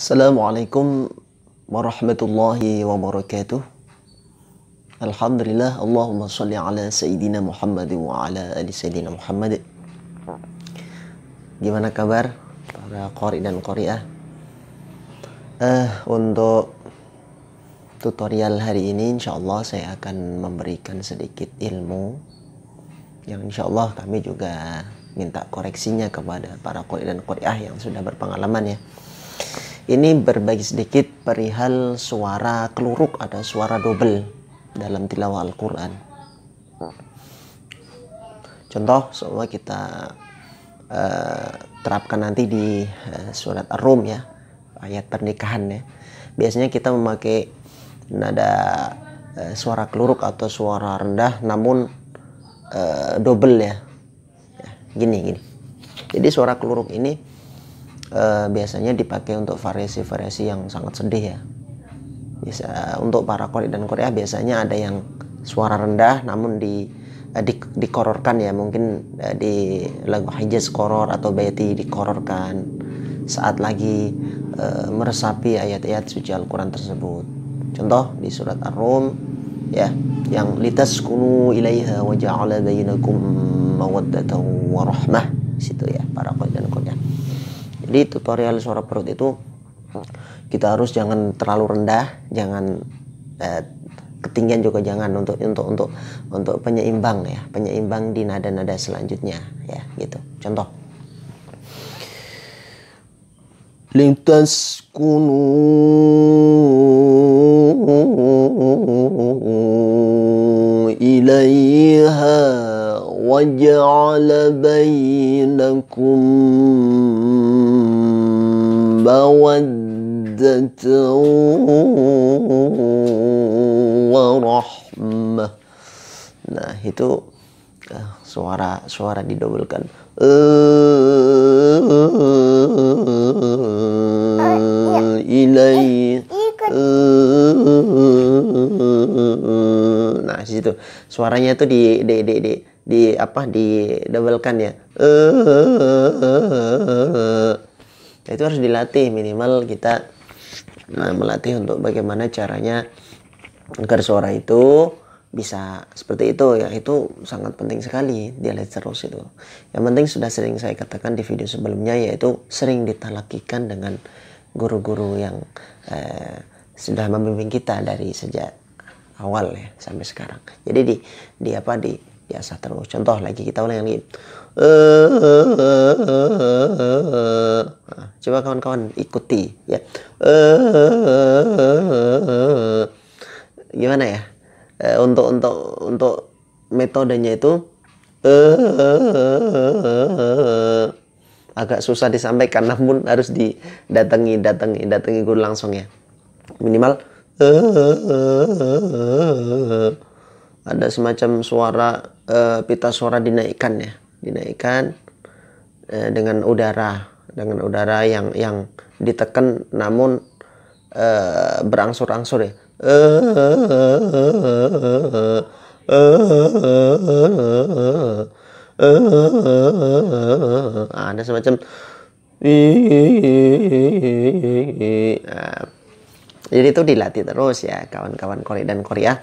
Assalamualaikum warahmatullahi wabarakatuh. Alhamdulillah, Allahumma salli ala Sayyidina Muhammad wa ala ali Sayyidina Muhammad. Gimana kabar para qori dan qoriah? Eh, untuk tutorial hari ini insya Allah saya akan memberikan sedikit ilmu yang insya Allah kami juga minta koreksinya kepada para qori dan qoriah yang sudah berpengalaman ya. Ini berbagi sedikit perihal suara keluruk ada suara dobel dalam tilawah Al-Quran. Contoh, semua kita uh, terapkan nanti di uh, surat Ar-Rum ya, ayat pernikahan ya. Biasanya kita memakai nada uh, suara keluruk atau suara rendah namun uh, double ya. ya. Gini, gini. Jadi suara keluruk ini eh, biasanya dipakai untuk variasi-variasi yang sangat sedih ya bisa untuk para kori dan Korea biasanya ada yang suara rendah namun di eh, di dikororkan ya mungkin eh, di lagu Hijaz koror atau Baiti dikororkan saat lagi e, meresapi ayat-ayat suci Al-Quran tersebut. Contoh di surat Ar-Rum ya yang kunu ilaiha wa ja'ala bainakum mawaddatan wa rahmah situ ya para kori di tutorial suara perut itu kita harus jangan terlalu rendah, jangan eh, ketinggian juga jangan untuk untuk untuk untuk penyeimbang ya, penyeimbang di nada-nada selanjutnya ya gitu. Contoh kunu ilaiha وَجَعَلَ بَيْنَكُمْ Nah, itu eh, suara suara didobelkan. Eh suaranya itu di di di, di di apa di doublekan ya nah, itu harus dilatih minimal kita nah, melatih untuk bagaimana caranya agar suara itu bisa seperti itu ya itu sangat penting sekali dialek terus itu yang penting sudah sering saya katakan di video sebelumnya yaitu sering ditalakikan dengan guru-guru yang eh, sudah membimbing kita dari sejak awal ya sampai sekarang. Jadi di di apa di biasa terus. Contoh lagi kita ulang lagi. Nah, coba kawan-kawan ikuti ya. Gimana ya? Eh, untuk untuk untuk metodenya itu agak susah disampaikan namun harus didatangi datangi datangi guru langsung ya minimal ada semacam suara uh, pita suara dinaikkan ya dinaikkan uh, dengan udara dengan udara yang yang ditekan namun uh, berangsur-angsur ya ah, ada semacam nah, jadi itu dilatih terus ya kawan-kawan Korea dan Korea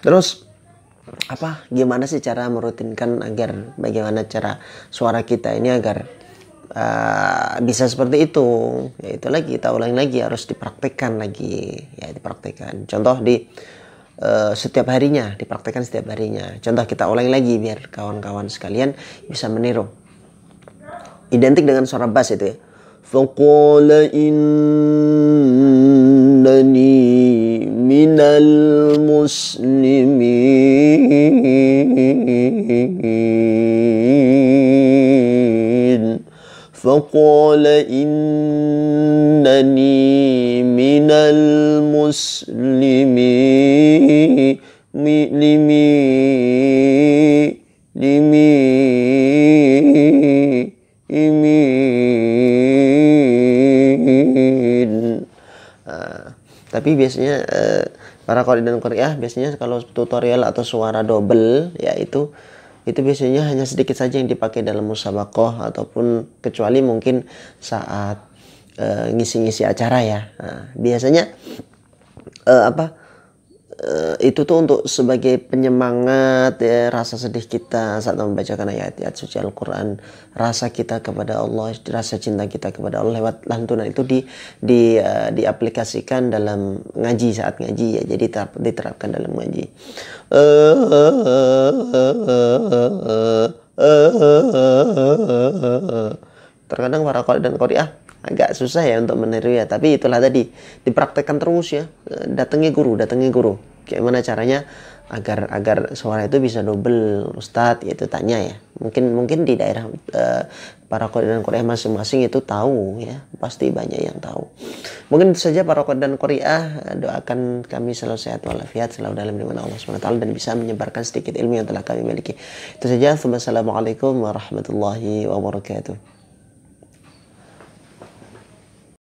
terus apa gimana sih cara merutinkan agar bagaimana cara suara kita ini agar uh, bisa seperti itu ya itu lagi kita ulang lagi harus dipraktekkan lagi ya dipraktekkan contoh di uh, setiap harinya dipraktekkan setiap harinya contoh kita ulangi lagi biar kawan-kawan sekalian bisa meniru identik dengan suara bass itu ya فقال إنني من المسلمين فقال إنني من المسلمين لمي لمي tapi biasanya eh, para kori dan biasanya kalau tutorial atau suara double yaitu itu biasanya hanya sedikit saja yang dipakai dalam musabakoh ataupun kecuali mungkin saat eh, ngisi-ngisi uh, acara ya nah, biasanya uh, apa itu tuh untuk sebagai penyemangat ya, rasa sedih kita saat membacakan ayat-ayat suci Al-Quran rasa kita kepada Allah rasa cinta kita kepada Allah lewat lantunan itu di, di uh, diaplikasikan dalam ngaji saat ngaji ya jadi terap, diterapkan dalam ngaji terkadang para kori dan koriah agak susah ya untuk meniru ya tapi itulah tadi dipraktekkan terus ya datangnya guru datangnya guru gimana caranya agar agar suara itu bisa double Ustadz itu tanya ya mungkin mungkin di daerah uh, eh, para kori dan korea masing-masing itu tahu ya pasti banyak yang tahu mungkin itu saja para kori dan korea doakan kami selalu sehat walafiat selalu dalam lindungan Allah swt dan bisa menyebarkan sedikit ilmu yang telah kami miliki itu saja assalamualaikum warahmatullahi wabarakatuh